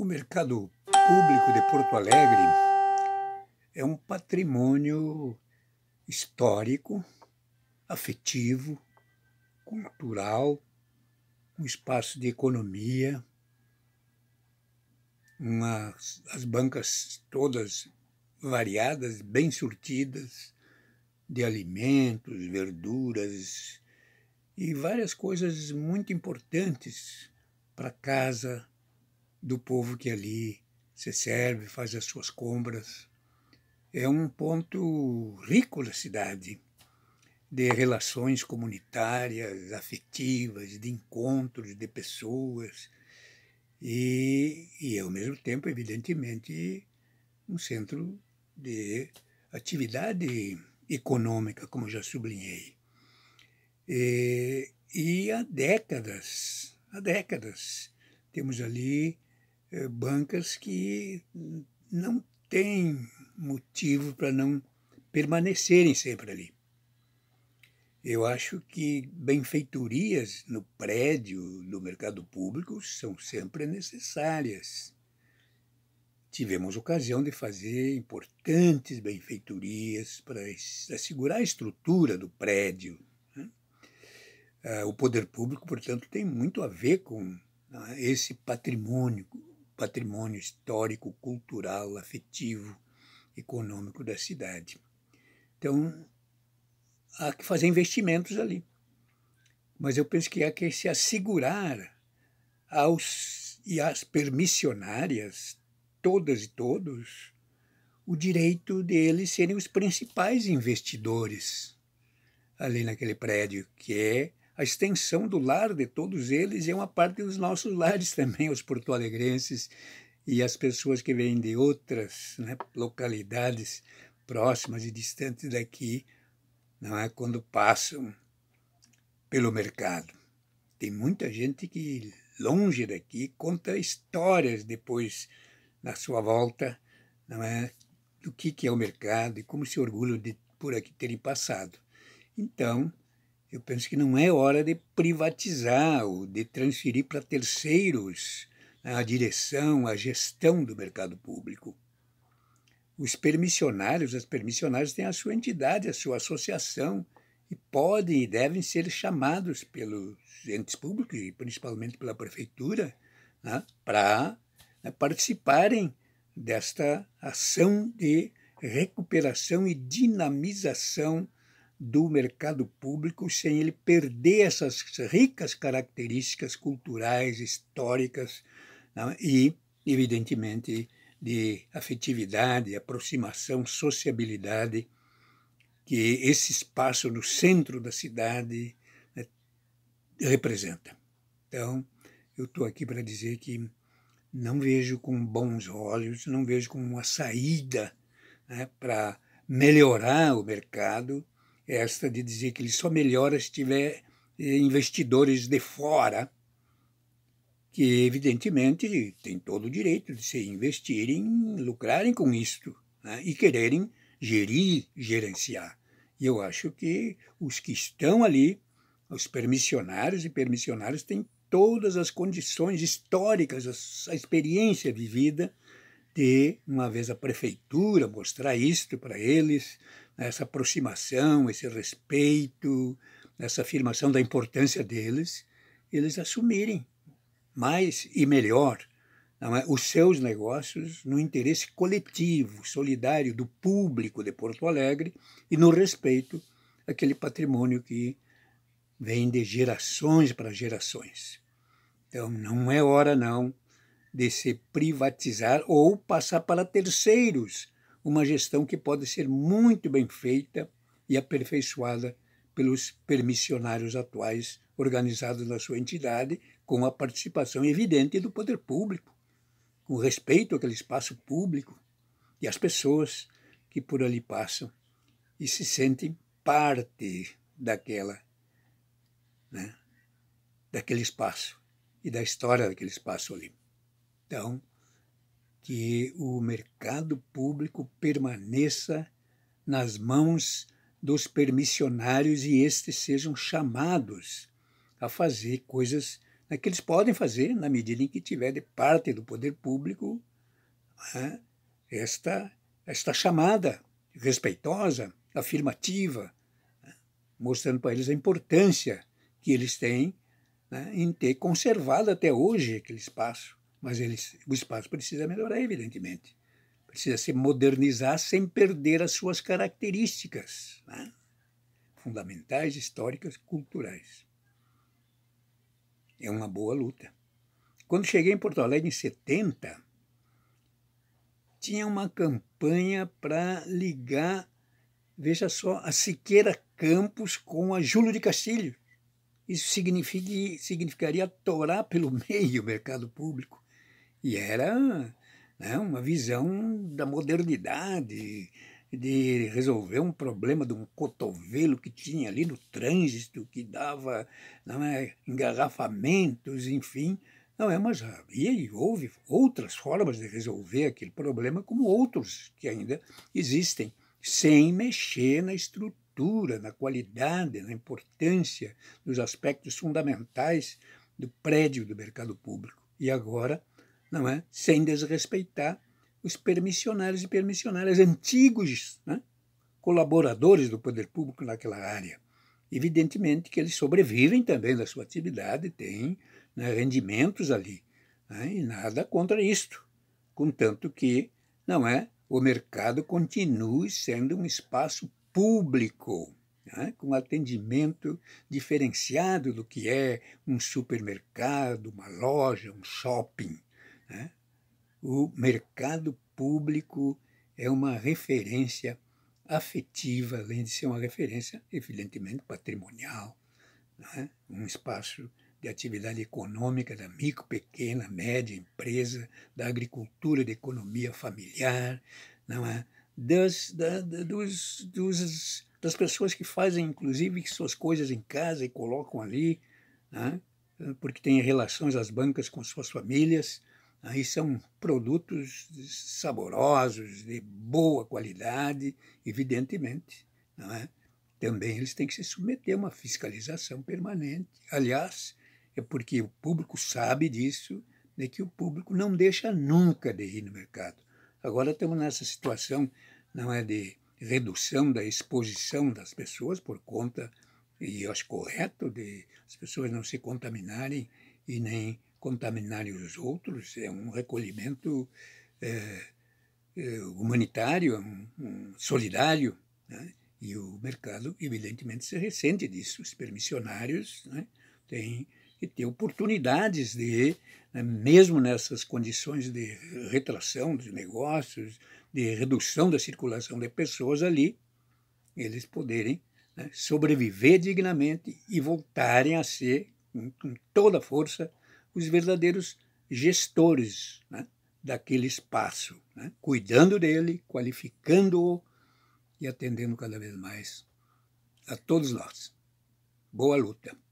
O mercado público de Porto Alegre é um patrimônio histórico, afetivo, cultural, um espaço de economia, uma, as bancas todas variadas, bem surtidas, de alimentos, verduras e várias coisas muito importantes para casa, do povo que ali se serve, faz as suas compras. É um ponto rico da cidade, de relações comunitárias, afetivas, de encontros de pessoas e, e ao mesmo tempo, evidentemente, um centro de atividade econômica, como já sublinhei. E, e há décadas, há décadas, temos ali eh, bancas que não têm motivo para não permanecerem sempre ali. Eu acho que benfeitorias no prédio do mercado público são sempre necessárias. Tivemos ocasião de fazer importantes benfeitorias para assegurar a estrutura do prédio. Né? Ah, o poder público, portanto, tem muito a ver com né, esse patrimônio patrimônio histórico, cultural, afetivo, econômico da cidade. Então, há que fazer investimentos ali. Mas eu penso que há que se assegurar aos e às permissionárias, todas e todos, o direito deles serem os principais investidores ali naquele prédio, que é a extensão do lar de todos eles e é uma parte dos nossos lares também, os porto-alegrenses e as pessoas que vêm de outras né, localidades próximas e distantes daqui, não é quando passam pelo mercado. Tem muita gente que longe daqui conta histórias depois na sua volta, não é do que que é o mercado e como se orgulham de por aqui terem passado. Então, eu penso que não é hora de privatizar ou de transferir para terceiros a direção, a gestão do mercado público. Os permissionários, as permissionárias têm a sua entidade, a sua associação e podem e devem ser chamados pelos entes públicos e principalmente pela prefeitura né, para né, participarem desta ação de recuperação e dinamização do mercado público sem ele perder essas ricas características culturais, históricas não? Né, e, evidentemente, de afetividade, aproximação, sociabilidade, que esse espaço no centro da cidade né, representa. Então, eu estou aqui para dizer que não vejo com bons olhos, não vejo como uma saída né, para melhorar o mercado esta de dizer que ele só melhora se tiver eh, investidores de fora, que evidentemente têm todo o direito de se investirem, lucrarem com isto né, e quererem gerir, gerenciar. E eu acho que os que estão ali, os permissionários e permissionárias, têm todas as condições históricas, a experiência vivida ter, uma vez a prefeitura, mostrar isto para eles, né, essa aproximação, esse respeito, essa afirmação da importância deles, eles assumirem mais e melhor é? os seus negócios no interesse coletivo, solidário do público de Porto Alegre e no respeito àquele patrimônio que vem de gerações para gerações. Então, não é hora, não, de se privatizar ou passar para terceiros uma gestão que pode ser muito bem feita e aperfeiçoada pelos permissionários atuais organizados na sua entidade, com a participação evidente do poder público, com respeito àquele espaço público e às pessoas que por ali passam e se sentem parte daquela, né, daquele espaço e da história daquele espaço ali então, que o mercado público permaneça nas mãos dos permissionários e estes sejam chamados a fazer coisas né, que eles podem fazer na medida em que tiver de parte do poder público né, esta, esta chamada respeitosa, afirmativa, né, mostrando para eles a importância que eles têm né, em ter conservado até hoje aquele espaço mas eles, o espaço precisa melhorar, evidentemente. Precisa se modernizar sem perder as suas características né? fundamentais, históricas, culturais. É uma boa luta. Quando cheguei em Porto Alegre em 70, tinha uma campanha para ligar, veja só, a Siqueira Campos com a Júlio de Castilho. Isso significaria torar pelo meio o mercado público e era né, uma visão da modernidade, de resolver um problema de um cotovelo que tinha ali no trânsito, que dava não é, engarrafamentos, enfim. Não é, mas havia e houve outras formas de resolver aquele problema, como outros que ainda existem, sem mexer na estrutura, na qualidade, na importância dos aspectos fundamentais do prédio do mercado público. E agora não é? sem desrespeitar os permissionários e permissionárias antigos né? colaboradores do poder público naquela área. Evidentemente que eles sobrevivem também da sua atividade, têm né, rendimentos ali, né? e nada contra isto, contanto que não é o mercado continue sendo um espaço público, né, com atendimento diferenciado do que é um supermercado, uma loja, um shopping. Né? O mercado público é uma referência afetiva, além de ser uma referência, evidentemente, patrimonial, né? um espaço de atividade econômica da micro, pequena, média empresa, da agricultura, da economia familiar, não é? das, da, dos, dos, das pessoas que fazem, inclusive, suas coisas em casa e colocam ali, né? porque têm relações às bancas com suas famílias. Aí são produtos saborosos, de boa qualidade, evidentemente. Não é? Também eles têm que se submeter a uma fiscalização permanente. Aliás, é porque o público sabe disso, é né, que o público não deixa nunca de ir no mercado. Agora estamos nessa situação não é de redução da exposição das pessoas por conta, e acho correto, de as pessoas não se contaminarem e nem contaminarem os outros, é um recolhimento é, é, humanitário, é um, um solidário. Né? E o mercado, evidentemente, se ressente disso. Os permissionários né, têm que ter oportunidades de, né, mesmo nessas condições de retração dos negócios, de redução da circulação de pessoas ali, eles poderem né, sobreviver dignamente e voltarem a ser, com, com toda a força, os verdadeiros gestores né, daquele espaço, né, cuidando dele, qualificando-o e atendendo cada vez mais a todos nós. Boa luta!